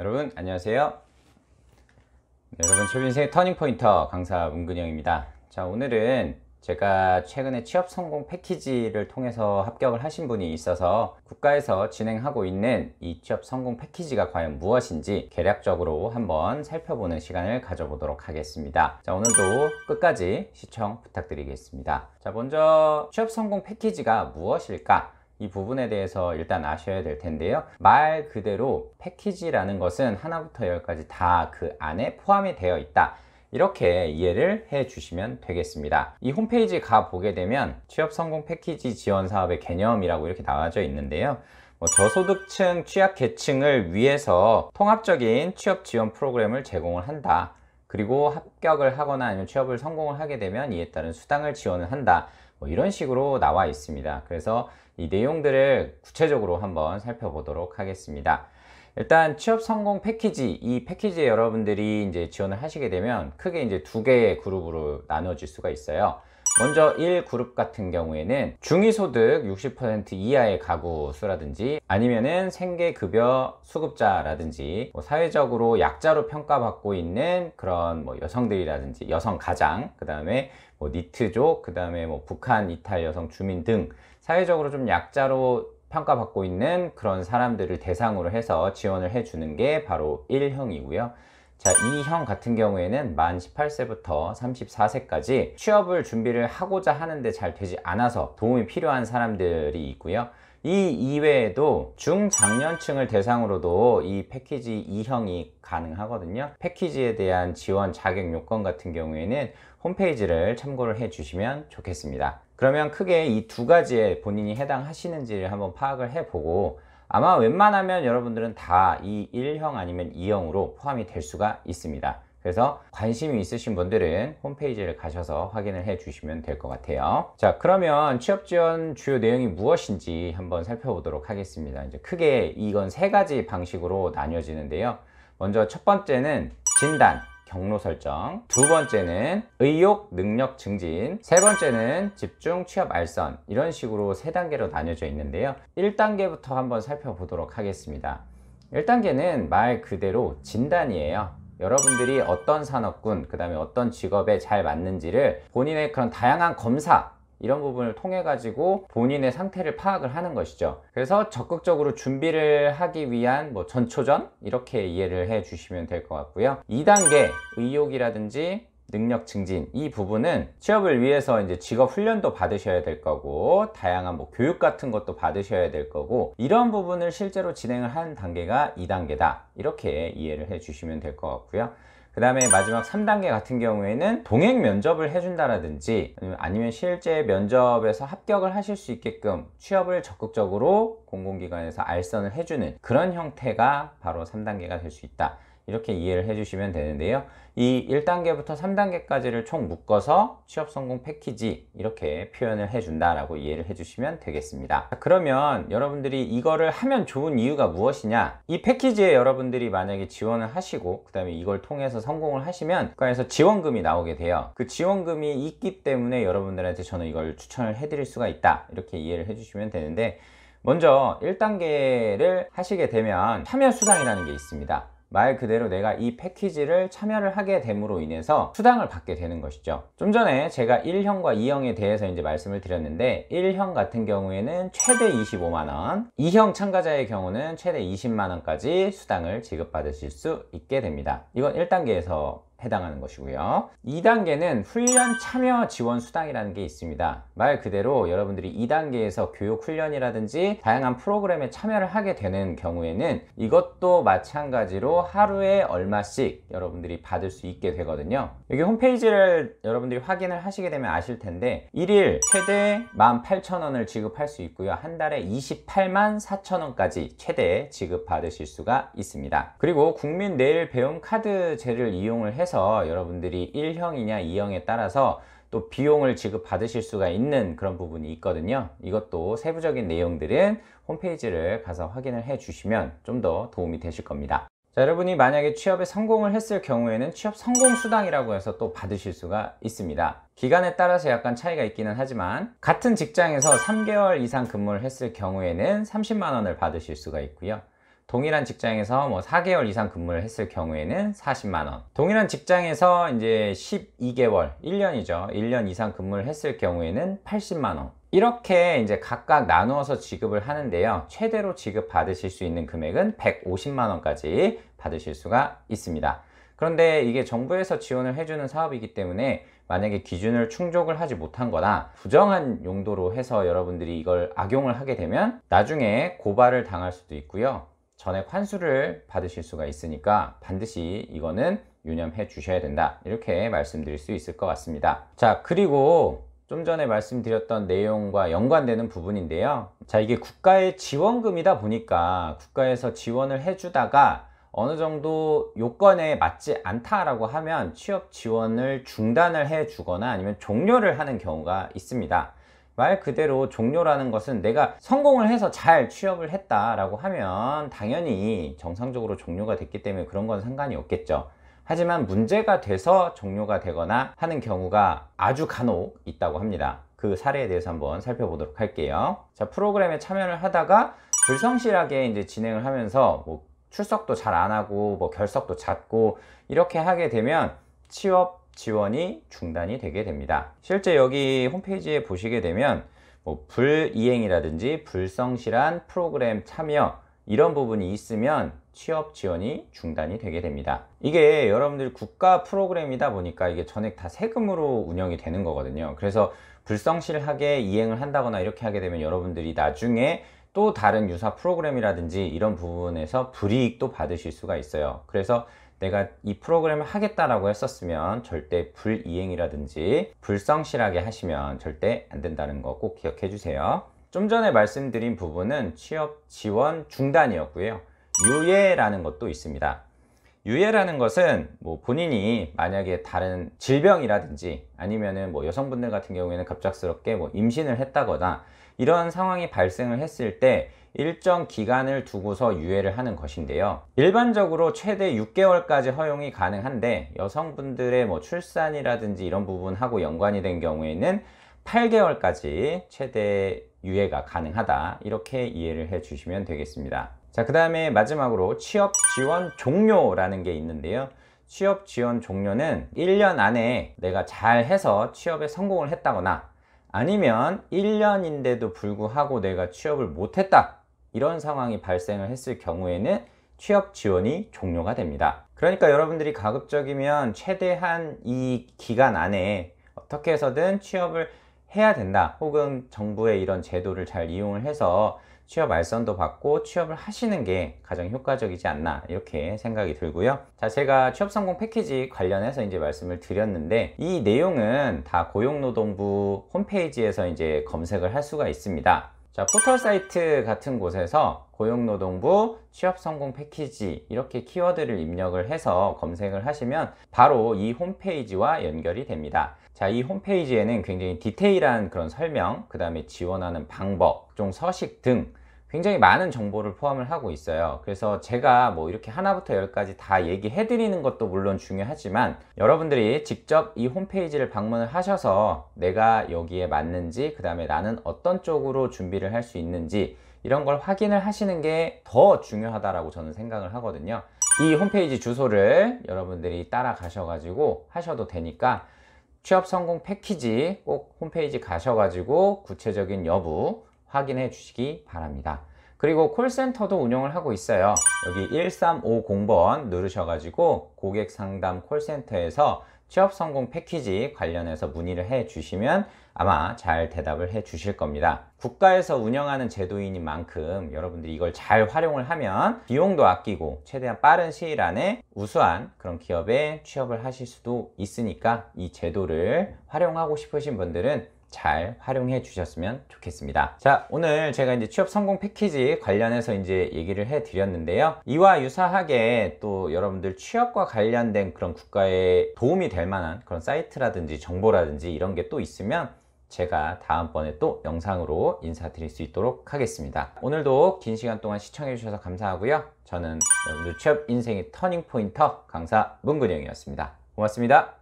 여러분 안녕하세요 네, 여러분 초빈생 의 터닝포인터 강사 문근영입니다 자 오늘은 제가 최근에 취업 성공 패키지를 통해서 합격을 하신 분이 있어서 국가에서 진행하고 있는 이 취업 성공 패키지가 과연 무엇인지 개략적으로 한번 살펴보는 시간을 가져보도록 하겠습니다. 자, 오늘도 끝까지 시청 부탁드리겠습니다. 자, 먼저 취업 성공 패키지가 무엇일까? 이 부분에 대해서 일단 아셔야 될 텐데요 말 그대로 패키지라는 것은 하나부터 열까지 다 그 안에 포함이 되어 있다 이렇게 이해를 해 주시면 되겠습니다 이 홈페이지 가 보게 되면 취업 성공 패키지 지원 사업의 개념이라고 이렇게 나와져 있는데요 뭐 저소득층 취약계층을 위해서 통합적인 취업 지원 프로그램을 제공을 한다 그리고 합격을 하거나 아니면 취업을 성공을 하게 되면 이에 따른 수당을 지원을 한다 뭐 이런 식으로 나와 있습니다 그래서 이 내용들을 구체적으로 한번 살펴보도록 하겠습니다 일단 취업 성공 패키지 이 패키지에 여러분들이 이제 지원을 하시게 되면 크게 이제 두 개의 그룹으로 나눠질 수가 있어요 먼저 1그룹 같은 경우에는 중위소득 60% 이하의 가구 수라든지 아니면은 생계급여 수급자라든지 뭐 사회적으로 약자로 평가받고 있는 그런 뭐 여성들이라든지 여성 가장 그 다음에 뭐 니트족 그 다음에 뭐 북한 이탈 여성 주민 등 사회적으로 좀 약자로 평가받고 있는 그런 사람들을 대상으로 해서 지원을 해주는 게 바로 1형이고요 자, 이 형 같은 경우에는 만 18세부터 34세까지 취업을 준비를 하고자 하는데 잘 되지 않아서 도움이 필요한 사람들이 있고요. 이 이외에도 중장년층을 대상으로도 이 패키지 2형이 가능하거든요 패키지에 대한 지원 자격 요건 같은 경우에는 홈페이지를 참고를 해 주시면 좋겠습니다 그러면 크게 이 두 가지에 본인이 해당하시는지를 한번 파악을 해보고 아마 웬만하면 여러분들은 다 이 1형 아니면 2형으로 포함이 될 수가 있습니다. 그래서 관심이 있으신 분들은 홈페이지를 가셔서 확인을 해 주시면 될 것 같아요 자 그러면 취업지원 주요 내용이 무엇인지 한번 살펴보도록 하겠습니다 이제 크게 이건 세 가지 방식으로 나뉘어지는데요 먼저 첫 번째는 진단 경로 설정 두 번째는 의욕 능력 증진 세 번째는 집중 취업 알선 이런 식으로 세 단계로 나뉘어져 있는데요 1단계부터 한번 살펴보도록 하겠습니다 1단계는 말 그대로 진단이에요 여러분들이 어떤 산업군 그 다음에 어떤 직업에 잘 맞는지를 본인의 그런 다양한 검사 이런 부분을 통해 가지고 본인의 상태를 파악을 하는 것이죠 그래서 적극적으로 준비를 하기 위한 뭐 전초전 이렇게 이해를 해 주시면 될 것 같고요 2단계 의욕이라든지 능력 증진 이 부분은 취업을 위해서 이제 직업 훈련도 받으셔야 될 거고 다양한 뭐 교육 같은 것도 받으셔야 될 거고 이런 부분을 실제로 진행을 하는 단계가 2단계다 이렇게 이해를 해 주시면 될 것 같고요 그 다음에 마지막 3단계 같은 경우에는 동행 면접을 해준다라든지 아니면 실제 면접에서 합격을 하실 수 있게끔 취업을 적극적으로 공공기관에서 알선을 해주는 그런 형태가 바로 3단계가 될 수 있다 이렇게 이해를 해주시면 되는데요. 이 1단계부터 3단계까지를 총 묶어서 취업 성공 패키지 이렇게 표현을 해준다라고 이해를 해주시면 되겠습니다. 그러면 여러분들이 이거를 하면 좋은 이유가 무엇이냐? 이 패키지에 여러분들이 만약에 지원을 하시고 그 다음에 이걸 통해서 성공을 하시면 국가에서 지원금이 나오게 돼요. 그 지원금이 있기 때문에 여러분들한테 저는 이걸 추천을 해드릴 수가 있다 이렇게 이해를 해주시면 되는데 먼저 1단계를 하시게 되면 참여 수당이라는 게 있습니다. 말 그대로 내가 이 패키지를 참여를 하게 됨으로 인해서 수당을 받게 되는 것이죠 좀 전에 제가 1형과 2형에 대해서 이제 말씀을 드렸는데 1형 같은 경우에는 최대 25만원 2형 참가자의 경우는 최대 20만원까지 수당을 지급받으실 수 있게 됩니다 이건 1단계에서 해당하는 것이고요 2단계는 훈련 참여 지원 수당이라는 게 있습니다 말 그대로 여러분들이 2단계에서 교육 훈련이라든지 다양한 프로그램에 참여를 하게 되는 경우에는 이것도 마찬가지로 하루에 얼마씩 여러분들이 받을 수 있게 되거든요 여기 홈페이지를 여러분들이 확인을 하시게 되면 아실 텐데 1일 최대 18,000원을 지급할 수 있고요 한 달에 28만 4천원까지 최대 지급받으실 수가 있습니다 그리고 국민 내일 배움 카드제를 이용을 해서 해서 여러분들이 1형이냐 2형에 따라서 또 비용을 지급받으실 수가 있는 그런 부분이 있거든요. 이것도 세부적인 내용들은 홈페이지를 가서 확인을 해 주시면 좀 더 도움이 되실 겁니다. 자, 여러분이 만약에 취업에 성공을 했을 경우에는 취업 성공 수당이라고 해서 또 받으실 수가 있습니다. 기간에 따라서 약간 차이가 있기는 하지만 같은 직장에서 3개월 이상 근무를 했을 경우에는 30만 원을 받으실 수가 있고요. 동일한 직장에서 뭐 4개월 이상 근무를 했을 경우에는 40만원 동일한 직장에서 이제 12개월 1년이죠 1년 이상 근무를 했을 경우에는 80만원 이렇게 이제 각각 나누어서 지급을 하는데요 최대로 지급 받으실 수 있는 금액은 150만원까지 받으실 수가 있습니다 그런데 이게 정부에서 지원을 해주는 사업이기 때문에 만약에 기준을 충족을 하지 못한 거나 부정한 용도로 해서 여러분들이 이걸 악용을 하게 되면 나중에 고발을 당할 수도 있고요 전액 환수를 받으실 수가 있으니까 반드시 이거는 유념해 주셔야 된다 이렇게 말씀드릴 수 있을 것 같습니다 자 그리고 좀 전에 말씀드렸던 내용과 연관되는 부분인데요 자 이게 국가의 지원금이다 보니까 국가에서 지원을 해주다가 어느 정도 요건에 맞지 않다라고 하면 취업 지원을 중단을 해 주거나 아니면 종료를 하는 경우가 있습니다 말 그대로 종료라는 것은 내가 성공을 해서 잘 취업을 했다라고 하면 당연히 정상적으로 종료가 됐기 때문에 그런 건 상관이 없겠죠. 하지만 문제가 돼서 종료가 되거나 하는 경우가 아주 간혹 있다고 합니다. 그 사례에 대해서 한번 살펴보도록 할게요. 자, 프로그램에 참여를 하다가 불성실하게 이제 진행을 하면서 뭐 출석도 잘 안 하고 뭐 결석도 잦고 이렇게 하게 되면 취업 지원이 중단이 되게 됩니다. 실제 여기 홈페이지에 보시게 되면 뭐 불이행이라든지 불성실한 프로그램 참여 이런 부분이 있으면 취업 지원이 중단이 되게 됩니다. 이게 여러분들 국가 프로그램이다 보니까 이게 전액 다 세금으로 운영이 되는 거거든요. 그래서 불성실하게 이행을 한다거나 이렇게 하게 되면 여러분들이 나중에 또 다른 유사 프로그램이라든지 이런 부분에서 불이익도 받으실 수가 있어요. 그래서 내가 이 프로그램을 하겠다라고 했었으면 절대 불이행이라든지 불성실하게 하시면 절대 안 된다는 거 꼭 기억해 주세요. 좀 전에 말씀드린 부분은 취업 지원 중단이었고요. 유예라는 것도 있습니다. 유예라는 것은 뭐 본인이 만약에 다른 질병이라든지 아니면은 뭐 여성분들 같은 경우에는 갑작스럽게 뭐 임신을 했다거나 이런 상황이 발생을 했을 때 일정 기간을 두고서 유예를 하는 것인데요. 일반적으로 최대 6개월까지 허용이 가능한데 여성분들의 뭐 출산이라든지 이런 부분하고 연관이 된 경우에는 8개월까지 최대 유예가 가능하다 이렇게 이해를 해 주시면 되겠습니다. 자그 다음에 마지막으로 취업 지원 종료라는 게 있는데요. 취업 지원 종료는 1년 안에 내가 잘해서 취업에 성공을 했다거나 아니면 1년인데도 불구하고 내가 취업을 못했다 이런 상황이 발생을 했을 경우에는 취업 지원이 종료가 됩니다. 그러니까 여러분들이 가급적이면 최대한 이 기간 안에 어떻게 해서든 취업을 해야 된다 혹은 정부의 이런 제도를 잘 이용을 해서 취업 알선도 받고 취업을 하시는 게 가장 효과적이지 않나 이렇게 생각이 들고요 자 제가 취업 성공 패키지 관련해서 이제 말씀을 드렸는데 이 내용은 다 고용노동부 홈페이지에서 이제 검색을 할 수가 있습니다 자, 포털 사이트 같은 곳에서 고용노동부 취업 성공 패키지 이렇게 키워드를 입력을 해서 검색을 하시면 바로 이 홈페이지와 연결이 됩니다. 자, 이 홈페이지에는 굉장히 디테일한 그런 설명, 그 다음에 지원하는 방법, 종 서식 등 굉장히 많은 정보를 포함을 하고 있어요 그래서 제가 뭐 이렇게 하나부터 열까지 다 얘기해 드리는 것도 물론 중요하지만 여러분들이 직접 이 홈페이지를 방문을 하셔서 내가 여기에 맞는지 그 다음에 나는 어떤 쪽으로 준비를 할 수 있는지 이런 걸 확인을 하시는 게 더 중요하다라고 저는 생각을 하거든요 이 홈페이지 주소를 여러분들이 따라가셔 가지고 하셔도 되니까 취업 성공 패키지 꼭 홈페이지 가셔 가지고 구체적인 여부 확인해 주시기 바랍니다. 그리고 콜센터도 운영을 하고 있어요. 여기 1350번 누르셔가지고 고객 상담 콜센터에서 취업 성공 패키지 관련해서 문의를 해 주시면 아마 잘 대답을 해 주실 겁니다. 국가에서 운영하는 제도인인 만큼 여러분들이 이걸 잘 활용을 하면 비용도 아끼고 최대한 빠른 시일 안에 우수한 그런 기업에 취업을 하실 수도 있으니까 이 제도를 활용하고 싶으신 분들은 잘 활용해 주셨으면 좋겠습니다 자 오늘 제가 이제 취업 성공 패키지 관련해서 이제 얘기를 해 드렸는데요 이와 유사하게 또 여러분들 취업과 관련된 그런 국가에 도움이 될 만한 그런 사이트라든지 정보라든지 이런 게 또 있으면 제가 다음번에 또 영상으로 인사드릴 수 있도록 하겠습니다 오늘도 긴 시간 동안 시청해 주셔서 감사하고요 저는 여러분들 취업 인생의 터닝 포인터 강사 문근영이었습니다 고맙습니다